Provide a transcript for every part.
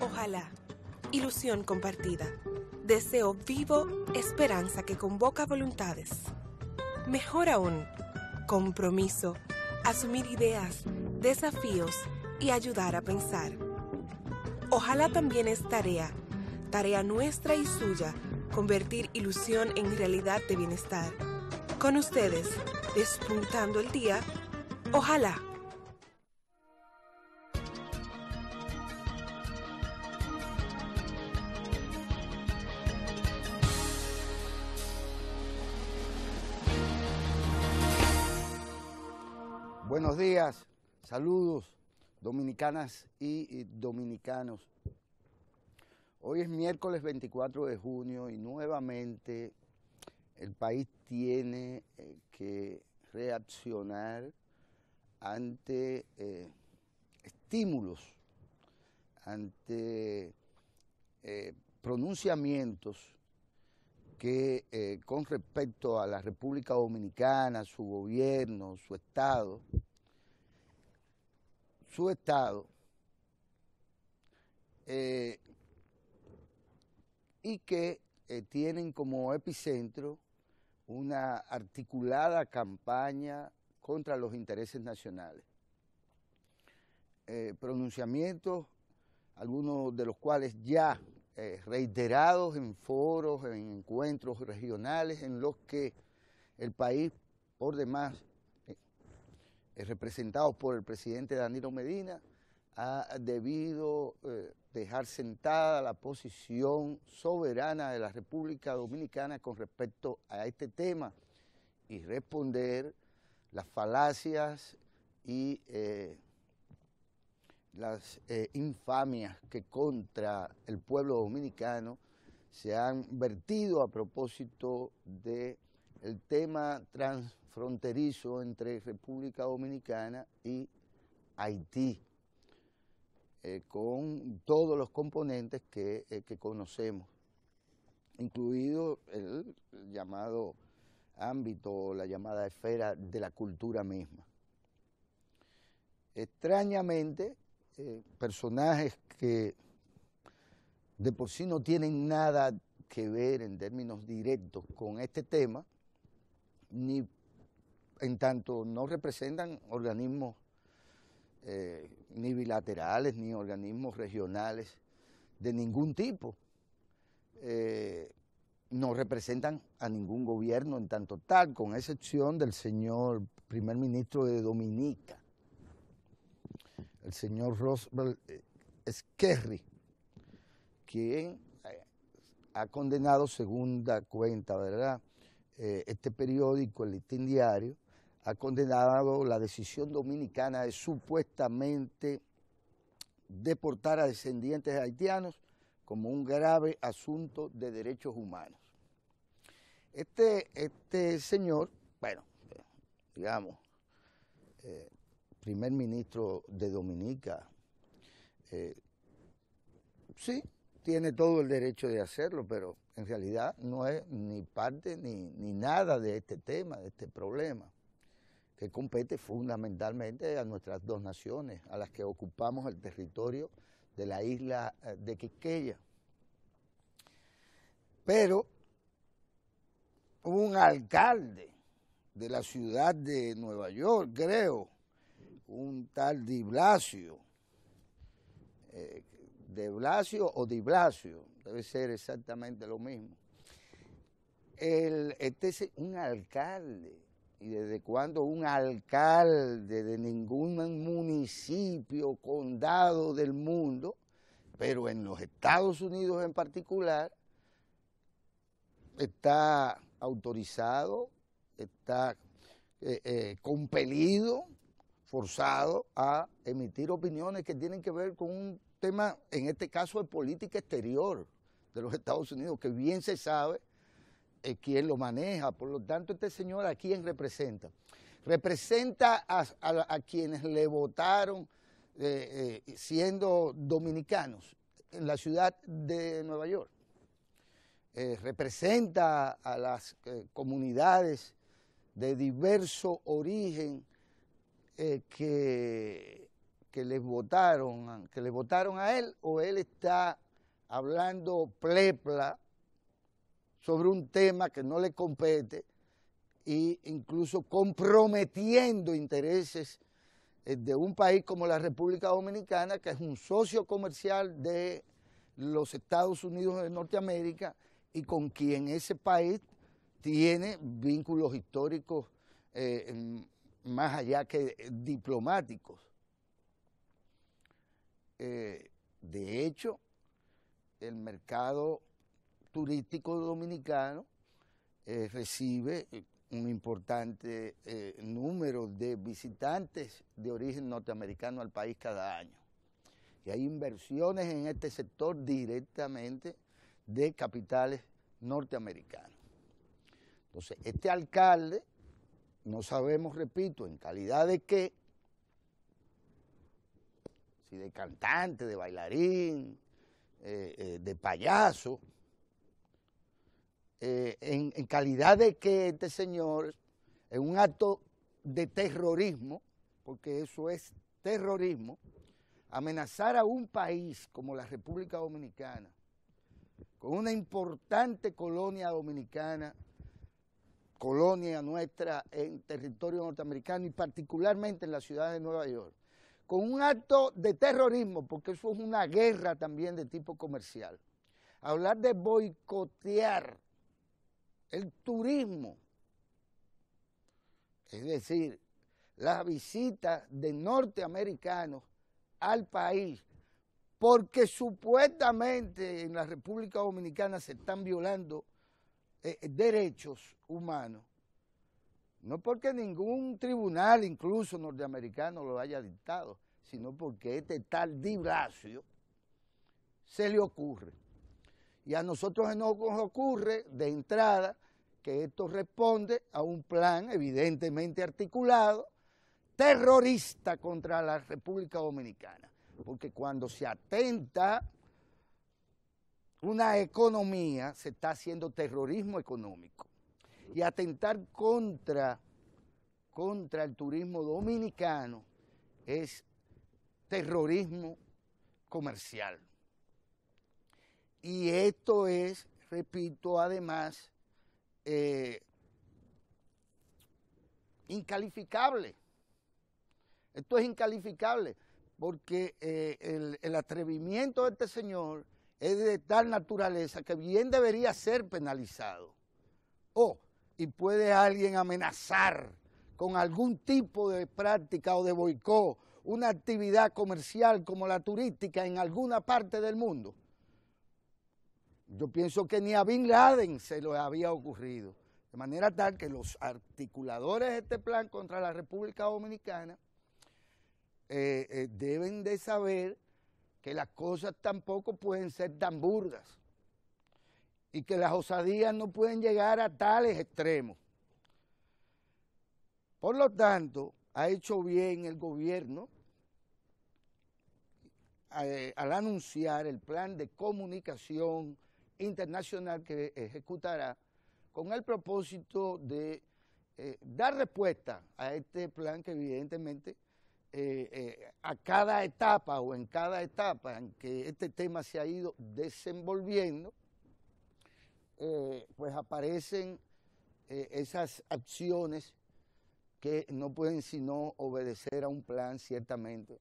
ojalá, ilusión compartida, deseo vivo, esperanza que convoca voluntades. Mejor aún, compromiso, asumir ideas, desafíos y ayudar a pensar. Ojalá también es tarea, tarea nuestra y suya, convertir ilusión en realidad de bienestar. Con ustedes, despuntando el día, ojalá. Buenos días, saludos dominicanas y dominicanos. Hoy es miércoles 24 de junio y nuevamente el país tiene eh, que reaccionar ante eh, estímulos, ante eh, pronunciamientos que con respecto a la República Dominicana, su gobierno, su Estado, su Estado eh, y que eh, tienen como epicentro una articulada campaña contra los intereses nacionales. Eh, pronunciamientos, algunos de los cuales ya reiterados en foros, en encuentros regionales, en los que el país, por demás, eh, representados por el presidente Danilo Medina, ha debido eh, dejar sentada la posición soberana de la República Dominicana con respecto a este tema y responder las falacias y eh, las infamias que contra el pueblo dominicano se han vertido a propósito de el tema transfronterizo entre República Dominicana y Haití, eh, con todos los componentes eh, que, conocemos, incluido el, llamado ámbito, la llamada esfera de la cultura misma. Extrañamente, eh, personajes que de por sí no tienen nada que ver en términos directos con este tema, ni en tanto no representan organismos eh, ni bilaterales ni organismos regionales de ningún tipo. Eh, no representan a ningún gobierno en tanto tal, con excepción del señor primer ministro de Dominica, el señor Roswell eh, Skerry quien ha condenado segunda cuenta, ¿verdad? Eh, este periódico, el Listín Diario, ha condenado la decisión dominicana de supuestamente deportar a descendientes haitianos como un grave asunto de derechos humanos. Este, este señor, bueno, digamos, eh, primer ministro de Dominica, eh, sí, tiene todo el derecho de hacerlo, pero en realidad no es ni parte ni, nada de este tema, de este problema, que compete fundamentalmente a nuestras dos naciones, a las que ocupamos el territorio de la isla eh, de Quiqueya. Pero un alcalde de la ciudad de Nueva York, creo, un tal Di Blasio, eh, de Blasio o de Blasio, debe ser exactamente lo mismo. este es un alcalde, y desde cuando un alcalde de ningún municipio, condado del mundo, pero en los Estados Unidos en particular, está autorizado, está eh, eh, compelido forzado a emitir opiniones que tienen que ver con un tema, en este caso, de política exterior de los Estados Unidos, que bien se sabe eh, quién lo maneja. Por lo tanto, este señor a quién representa. Representa a, quienes le votaron eh, eh, siendo dominicanos en la ciudad de Nueva York. representa a las comunidades de diverso origen eh, que, que les votaron, que le votaron a él, o él está hablando plepla sobre un tema que no le compete e incluso comprometiendo intereses eh, de un país como la República Dominicana, que es un socio comercial de los Estados Unidos de Norteamérica y con quien ese país tiene vínculos históricos eh, más allá que eh, diplomáticos. Eh, de hecho, el mercado turístico dominicano eh, recibe un importante número de visitantes de origen norteamericano al país cada año. Y hay inversiones en este sector directamente de capitales norteamericanos. Entonces, este alcalde no sabemos, repito, en calidad de qué, si de cantante, de bailarín, eh, eh, de payaso, eh, en, calidad de qué este señor, en un acto de terrorismo, porque eso es terrorismo, amenazar a un país como la República Dominicana, con una importante colonia dominicana colonia nuestra en territorio norteamericano y particularmente en la ciudad de Nueva York, con un acto de terrorismo, porque eso es una guerra también de tipo comercial. Hablar de boicotear el turismo, es decir, las visitas de norteamericanos al país, porque supuestamente en la República Dominicana se están violando eh, derechos humanos, no porque ningún tribunal, incluso norteamericano, lo haya dictado, sino porque este tal Di se le ocurre. Y a nosotros nos ocurre de entrada que esto responde a un plan evidentemente articulado, terrorista contra la República Dominicana, porque cuando se atenta una economía, se está haciendo terrorismo económico. Y atentar contra, contra el turismo dominicano es terrorismo comercial. Y esto es, repito, además, eh, incalificable. Esto es incalificable, porque eh, el, el atrevimiento de este señor es de tal naturaleza que bien debería ser penalizado. Oh, y puede alguien amenazar con algún tipo de práctica o de boicot una actividad comercial como la turística en alguna parte del mundo. Yo pienso que ni a Bin Laden se lo había ocurrido. De manera tal que los articuladores de este plan contra la República Dominicana eh, eh, deben de saber que las cosas tampoco pueden ser tan burdas y que las osadías no pueden llegar a tales extremos. Por lo tanto, ha hecho bien el gobierno eh, al anunciar el plan de comunicación internacional que ejecutará con el propósito de eh, dar respuesta a este plan que evidentemente eh, eh, a cada etapa o en cada etapa en que este tema se ha ido desenvolviendo, eh, pues aparecen esas acciones que no pueden sino obedecer a un plan ciertamente,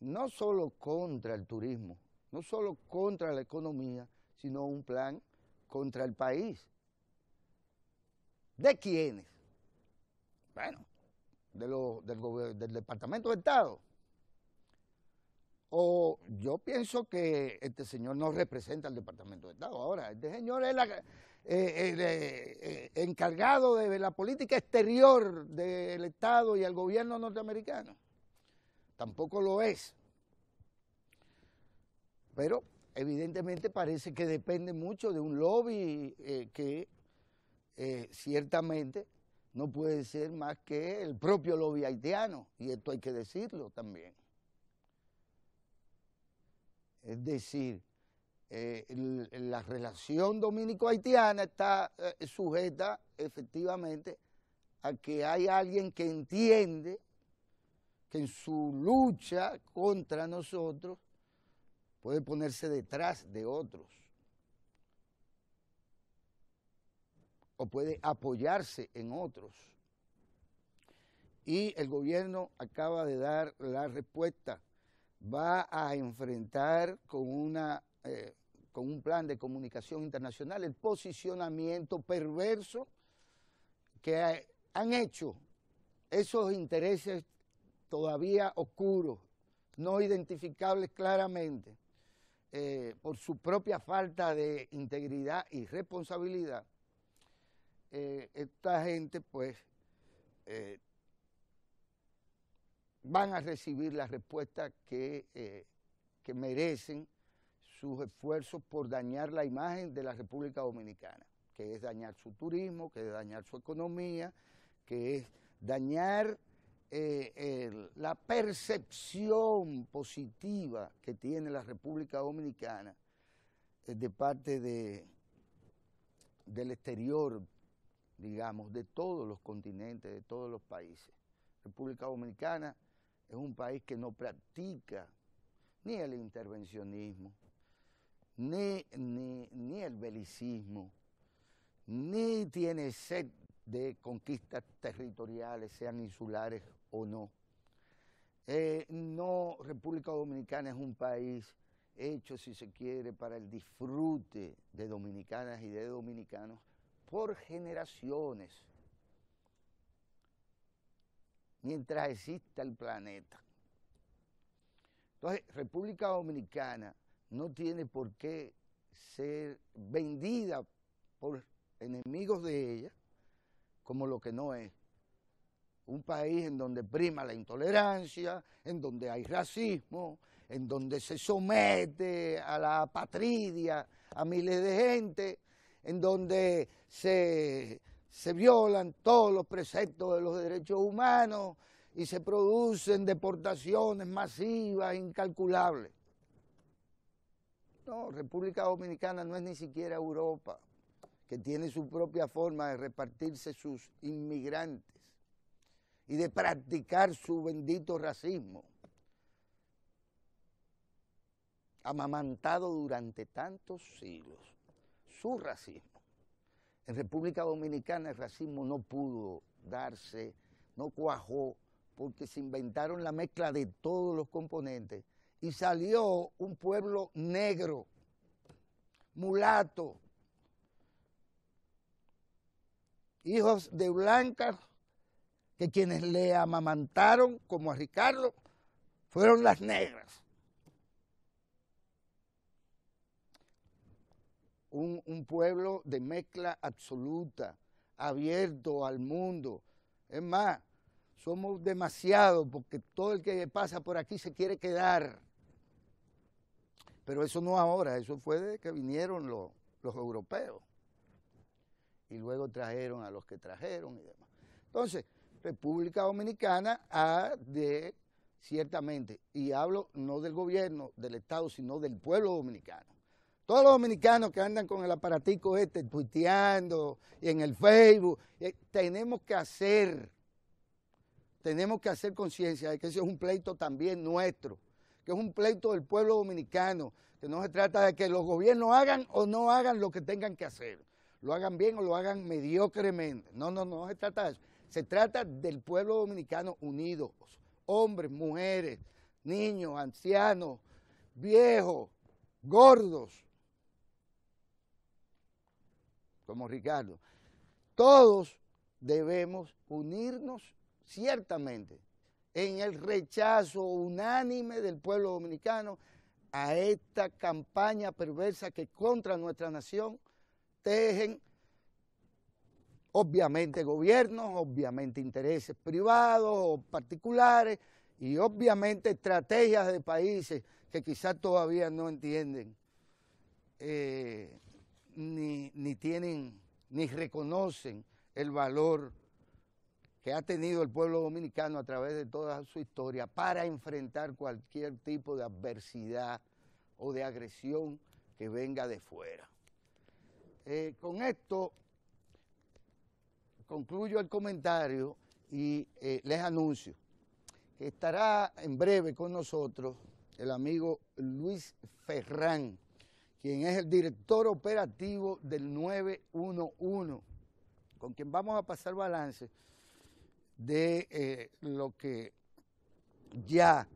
no solo contra el turismo, no solo contra la economía, sino un plan contra el país. ¿De quiénes? Bueno, del, Departamento de Estado. O yo pienso que este señor no representa al Departamento de Estado. Ahora, este señor es el eh, eh, eh, encargado de la política exterior del Estado y al gobierno norteamericano. Tampoco lo es. Pero evidentemente parece que depende mucho de un lobby que ciertamente no puede ser más que el propio lobby haitiano, y esto hay que decirlo también. Es decir, eh, la relación dominico-haitiana está eh, sujeta efectivamente a que hay alguien que entiende que en su lucha contra nosotros puede ponerse detrás de otros. puede apoyarse en otros. Y el gobierno acaba de dar la respuesta. Va a enfrentar con, una, eh, con un plan de comunicación internacional el posicionamiento perverso que han hecho esos intereses todavía oscuros, no identificables claramente, eh, por su propia falta de integridad y responsabilidad, eh, esta gente pues eh, van a recibir la respuesta eh, que, merecen sus esfuerzos por dañar la imagen de la República Dominicana, que es dañar su turismo, que es dañar su economía, que es dañar la percepción positiva que tiene la República Dominicana de parte de, del exterior digamos, de todos los continentes, de todos los países. República Dominicana es un país que no practica ni el intervencionismo, ni, ni, el belicismo, ni tiene sed de conquistas territoriales, sean insulares o no. Eh, no, República Dominicana es un país hecho, si se quiere, para el disfrute de dominicanas y de dominicanos por generaciones, mientras exista el planeta. Entonces, República Dominicana no tiene por qué ser vendida por enemigos de ella como lo que no es. Un país en donde prima la intolerancia, en donde hay racismo, en donde se somete a la patria a miles de gente, en donde se, violan todos los preceptos de los derechos humanos y se producen deportaciones masivas, incalculables. No, República Dominicana no es ni siquiera Europa, que tiene su propia forma de repartirse sus inmigrantes y de practicar su bendito racismo, amamantado durante tantos siglos su racismo. En República Dominicana el racismo no pudo darse, no cuajó, porque se inventaron la mezcla de todos los componentes y salió un pueblo negro, mulato, hijos de blancas, que quienes le amamantaron, como a Ricardo, fueron las negras. un, pueblo de mezcla absoluta, abierto al mundo. Es más, somos demasiado porque todo el que pasa por aquí se quiere quedar. Pero eso no ahora, eso fue de que vinieron los europeos. Y luego trajeron a los que trajeron y demás. Entonces, República Dominicana ha de, ciertamente, y hablo no del gobierno del Estado, sino del pueblo dominicano, todos los dominicanos que andan con el aparatico este, tuiteando y en el Facebook, eh, tenemos que hacer, tenemos que hacer conciencia de que ese es un pleito también nuestro, que es un pleito del pueblo dominicano, que no se trata de que los gobiernos hagan o no hagan lo que tengan que hacer, lo hagan bien o lo hagan mediocremente. No, no, no se trata de eso. Se trata del pueblo dominicano unido, hombres, mujeres, niños, ancianos, viejos, gordos, como Ricardo. Todos debemos unirnos ciertamente en el rechazo unánime del pueblo dominicano a esta campaña perversa que contra nuestra nación tejen obviamente gobiernos, obviamente intereses privados o particulares y obviamente estrategias de países que quizás todavía no entienden eh, ni, tienen, ni reconocen el valor que ha tenido el pueblo dominicano a través de toda su historia para enfrentar cualquier tipo de adversidad o de agresión que venga de fuera. Eh, con esto concluyo el comentario y eh, les anuncio que estará en breve con nosotros el amigo Luis Ferrán, quien es el director operativo del 911, con quien vamos a pasar balance de eh, lo que ya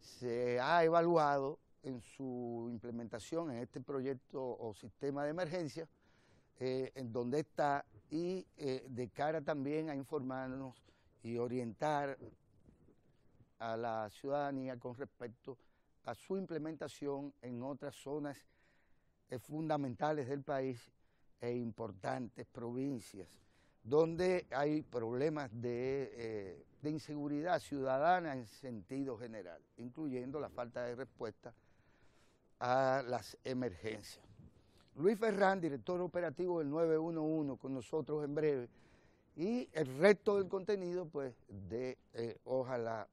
se ha evaluado en su implementación en este proyecto o sistema de emergencia, eh, en dónde está y eh, de cara también a informarnos y orientar a la ciudadanía con respecto a su implementación en otras zonas eh, fundamentales del país e importantes provincias, donde hay problemas eh, de, inseguridad ciudadana en sentido general, incluyendo la falta de respuesta a las emergencias. Luis Ferrán, director operativo del 911, con nosotros en breve, y el resto del contenido, pues, de eh, Ojalá